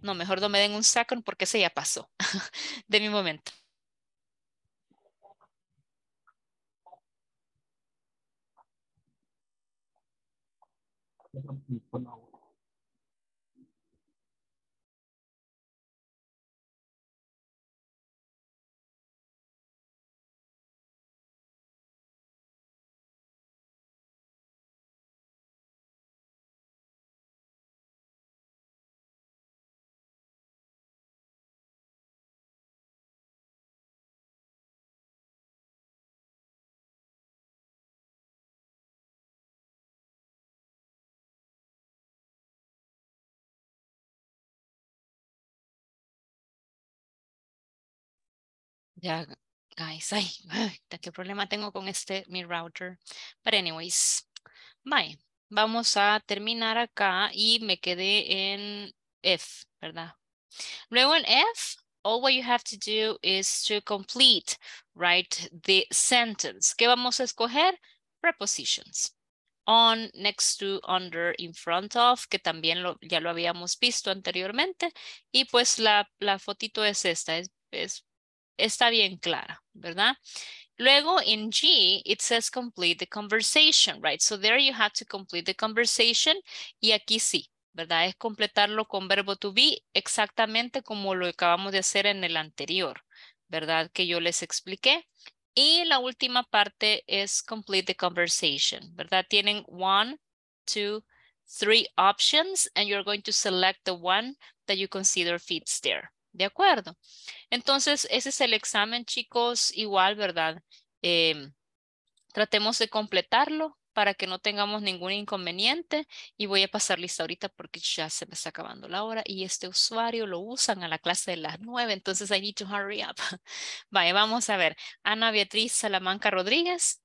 No, mejor no me den un second porque ese ya pasó. de mi momento. Ya, guys, ay, qué problema tengo con este, mi router. But anyways, bye. Vamos a terminar acá y me quedé en F, ¿verdad? Luego en F, all you have to do is to complete, write the sentence. ¿Qué vamos a escoger? Prepositions. On, next to, under, in front of, que también lo, ya lo habíamos visto anteriormente. Y pues la, fotito es esta, es, es está bien clara, ¿verdad? Luego en G, it says complete the conversation, right? So there you have to complete the conversation y aquí sí, ¿verdad? Es completarlo con verbo to be exactamente como lo acabamos de hacer en el anterior, ¿verdad? Que yo les expliqué. Y la última parte es complete the conversation, ¿verdad? Tienen one, two, three options and you're going to select the one that you consider fits there. ¿De acuerdo? Entonces, ese es el examen, chicos, igual, ¿verdad? Em, tratemos de completarlo para que no tengamos ningún inconveniente y voy a pasar lista ahorita porque ya se me está acabando la hora y este usuario lo usan a la clase de las nueve, entonces I need to hurry up. Vale, vamos a ver. Ana Beatriz Salamanca Rodríguez.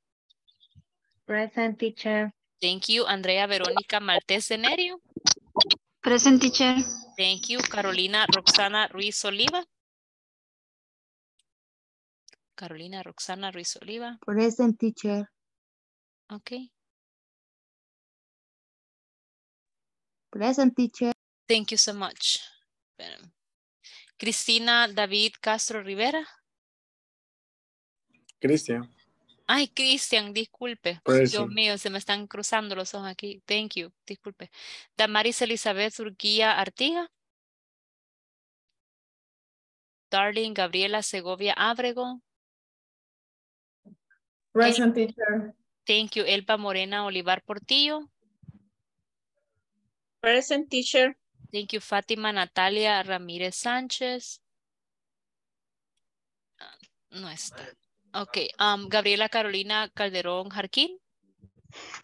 Present, teacher. Thank you. Andrea Verónica Maltés de Present teacher. Thank you, Carolina Roxana Ruiz Oliva. Carolina Roxana Ruiz Oliva. Present teacher. Okay. Present teacher. Thank you so much. Cristina David Castro Rivera. Cristian. Ay, Cristian, disculpe. Dios mío, se me están cruzando los ojos aquí. Thank you, disculpe. Damaris Elizabeth Urquía Artiga. Darling Gabriela Segovia Abrego, Present, teacher. Thank you, Elpa Morena Olivar Portillo. Present, teacher. Thank you, Fátima Natalia Ramírez Sánchez. Ah, no está. Okay, um, Gabriela Carolina Calderón Jarquín.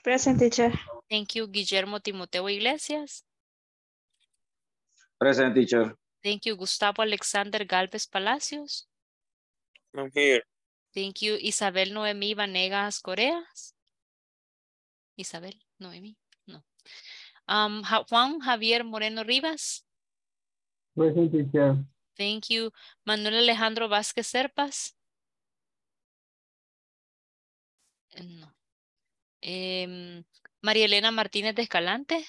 Present teacher. Thank you, Guillermo Timoteo Iglesias. Present teacher. Thank you, Gustavo Alexander Galvez Palacios. I'm here. Thank you, Isabel Noemí Vanegas Coreas. Isabel Noemí, no. Um, Juan Javier Moreno Rivas. Present teacher. Thank you, Manuel Alejandro Vázquez Serpas. No. Em, María Elena Martínez de Escalante.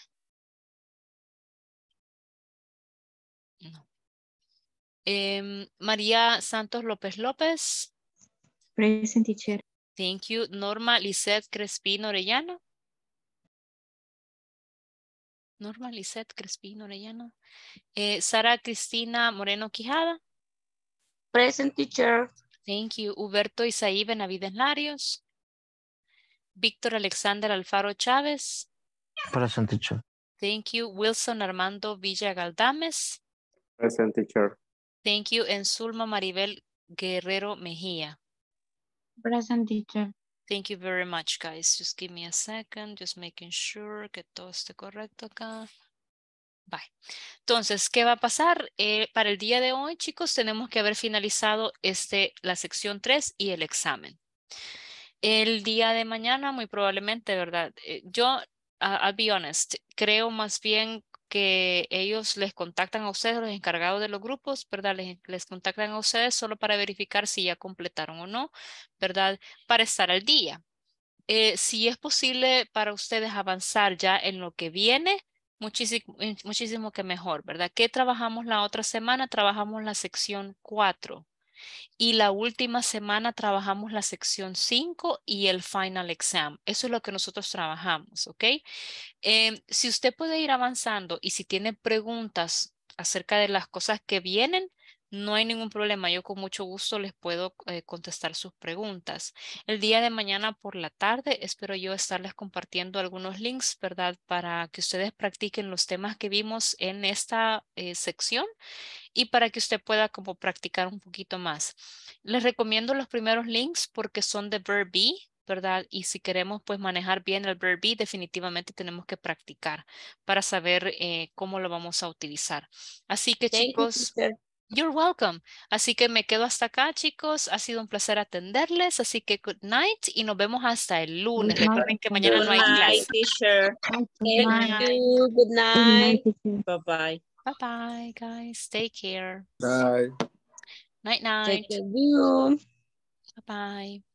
No. Em, María Santos López López. Present teacher. Thank you. Norma Lisette Crespi Orellano. Norma Lisette Crespi Orellano. Eh, Sara Cristina Moreno Quijada. Present teacher. Thank you. Huberto Isaí Benavides Larios. Víctor Alexander Alfaro Chávez. Present teacher. Thank you. Wilson Armando Villa Galdames. Present teacher. Thank you. Enzulma Maribel Guerrero Mejía. Present teacher. Thank you very much, guys. Just give me a second, just making sure que todo esté correcto acá. Bye. Entonces, ¿qué va a pasar? Eh, para el día de hoy, chicos, tenemos que haber finalizado este, la sección 3 y el examen el día de mañana, muy probablemente, ¿verdad? Eh, yo, I'll be honest, creo más bien que ellos les contactan a ustedes, los encargados de los grupos, ¿verdad? Les, les, contactan a ustedes solo para verificar si ya completaron o no, ¿verdad? Para estar al día. Eh, si es posible para ustedes avanzar ya en lo que viene, muchísimo, muchísimo que mejor, ¿verdad? ¿Qué trabajamos la otra semana? Trabajamos la sección 4, y la última semana trabajamos la sección 5 y el final exam. Eso es lo que nosotros trabajamos, ¿ok? Em, si usted puede ir avanzando y si tiene preguntas acerca de las cosas que vienen, no hay ningún problema, yo con mucho gusto les puedo eh, contestar sus preguntas. El día de mañana por la tarde espero yo estarles compartiendo algunos links, ¿verdad? Para que ustedes practiquen los temas que vimos en esta eh, sección y para que usted pueda como practicar un poquito más. Les recomiendo los primeros links porque son de verb ¿verdad? Y si queremos pues manejar bien el verb definitivamente tenemos que practicar para saber eh, cómo lo vamos a utilizar. Así que chicos, You're welcome. Así que me quedo hasta acá, chicos. Ha sido un placer atenderles. Así que good night y nos vemos hasta el lunes. Recuerden que mañana no hay clase. Teacher. Good night. Good night. Bye bye. Bye bye, guys. Take care. Bye. Night night. Take care. Bye bye.